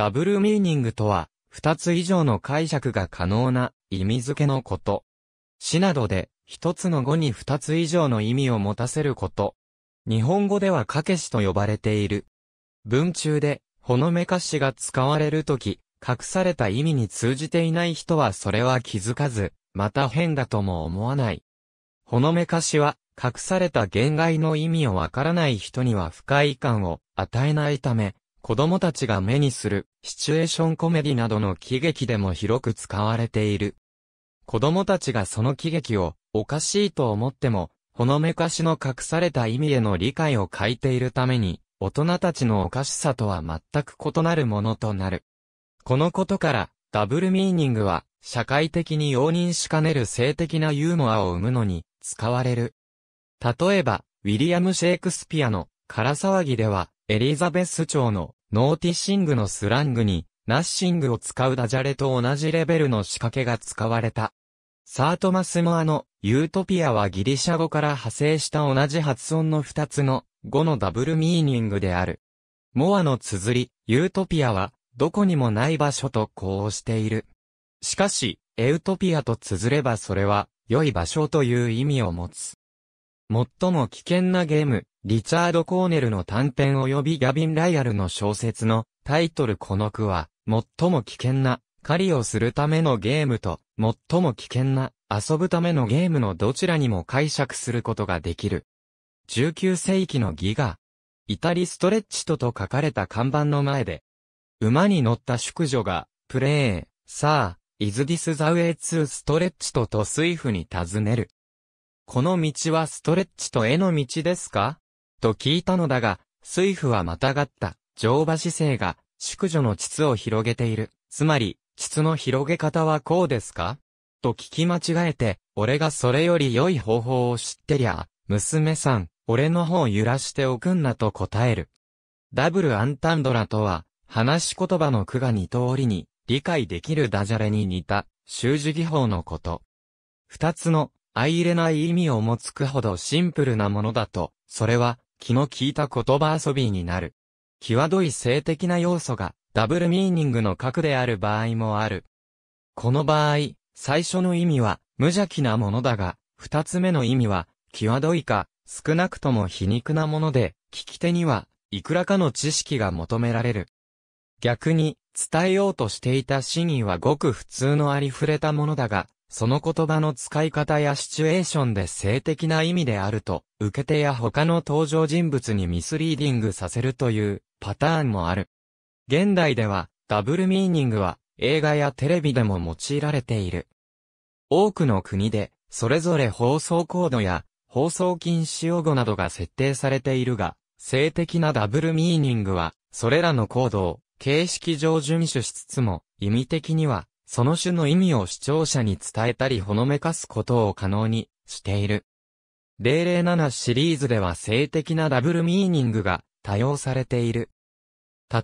ダブルミーニングとは、二つ以上の解釈が可能な意味付けのこと。詩などで、一つの語に二つ以上の意味を持たせること。日本語では掛け詞と呼ばれている。文中で、ほのめかしが使われるとき、隠された意味に通じていない人はそれは気づかず、また変だとも思わない。ほのめかしは、隠された言外の意味をわからない人には不快感を与えないため、子供たちが目にするシチュエーションコメディなどの喜劇でも広く使われている。子供たちがその喜劇をおかしいと思っても、ほのめかしの隠された意味への理解を欠いているために、大人たちのおかしさとは全く異なるものとなる。このことから、ダブルミーニングは、社会的に容認しかねる性的なユーモアを生むのに、使われる。例えば、ウィリアム・シェイクスピアのか騒ぎでは、エリザベス朝のノーティシングのスラングに、ナッシングを使うダジャレと同じレベルの仕掛けが使われた。サートマスモアのユートピアはギリシャ語から派生した同じ発音の二つの語のダブルミーニングである。モアの綴り、ユートピアはどこにもない場所と呼応している。しかし、エウトピアと綴ればそれは良い場所という意味を持つ。最も危険なゲーム、リチャード・コーネルの短編及びギャビン・ライアルの小説のタイトルこの句は、最も危険な狩りをするためのゲームと、最も危険な遊ぶためのゲームのどちらにも解釈することができる。19世紀のギガ、イタリストレッチとと書かれた看板の前で、馬に乗った淑女が、プレー、さあ、イズディス・ザウェイツー・ストレッチととイフに尋ねる。この道はストレッチと絵の道ですかと聞いたのだが、水夫はまたがった、乗馬姿勢が、宿女の膣を広げている。つまり、膣の広げ方はこうですかと聞き間違えて、俺がそれより良い方法を知ってりゃ、娘さん、俺の方揺らしておくんなと答える。ダブルアンタンドラとは、話し言葉の句が二通りに、理解できるダジャレに似た、習字技法のこと。二つの、相入れない意味を持つくほどシンプルなものだと、それは、気の利いた言葉遊びになる。際どい性的な要素がダブルミーニングの核である場合もある。この場合、最初の意味は無邪気なものだが、二つ目の意味は、際どいか、少なくとも皮肉なもので、聞き手には、いくらかの知識が求められる。逆に、伝えようとしていた真意はごく普通のありふれたものだが、その言葉の使い方やシチュエーションで性的な意味であると、受け手や他の登場人物にミスリーディングさせるというパターンもある。現代では、ダブルミーニングは映画やテレビでも用いられている。多くの国で、それぞれ放送コードや放送禁止用語などが設定されているが、性的なダブルミーニングは、それらのコードを形式上遵守しつつも、意味的にはその種の意味を視聴者に伝えたりほのめかすことを可能にしている。007シリーズでは性的なダブルミーニングが多用されている。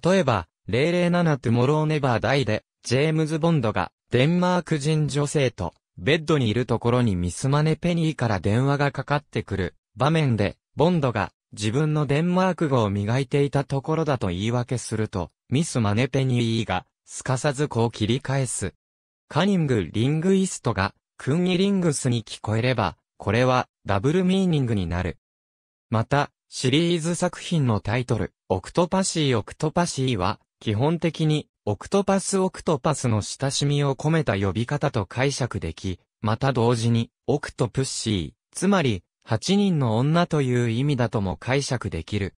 例えば、007トゥモローネバーダイで、ジェームズ・ボンドがデンマーク人女性とベッドにいるところにミスマネ・ペニーから電話がかかってくる場面で、ボンドが自分のデンマーク語を磨いていたところだと言い訳すると、ミスマネペニーがすかさずこう切り返す。カニング・リングイストが、クンギリングスに聞こえれば、これは、ダブルミーニングになる。また、シリーズ作品のタイトル、オクトパシー・オクトパシーは、基本的に、オクトパス・オクトパスの親しみを込めた呼び方と解釈でき、また同時に、オクトプッシー、つまり、8人の女という意味だとも解釈できる。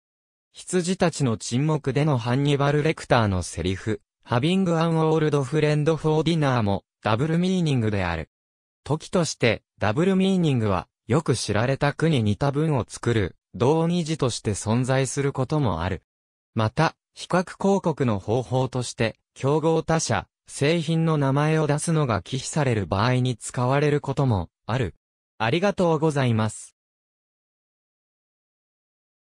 羊たちの沈黙でのハンニバル・レクターのセリフ、having an old friend for dinner もダブルミーニングである。時としてダブルミーニングはよく知られた句に似た文を作る同義字として存在することもある。また、比較広告の方法として競合他社、製品の名前を出すのが忌避される場合に使われることもある。ありがとうございます。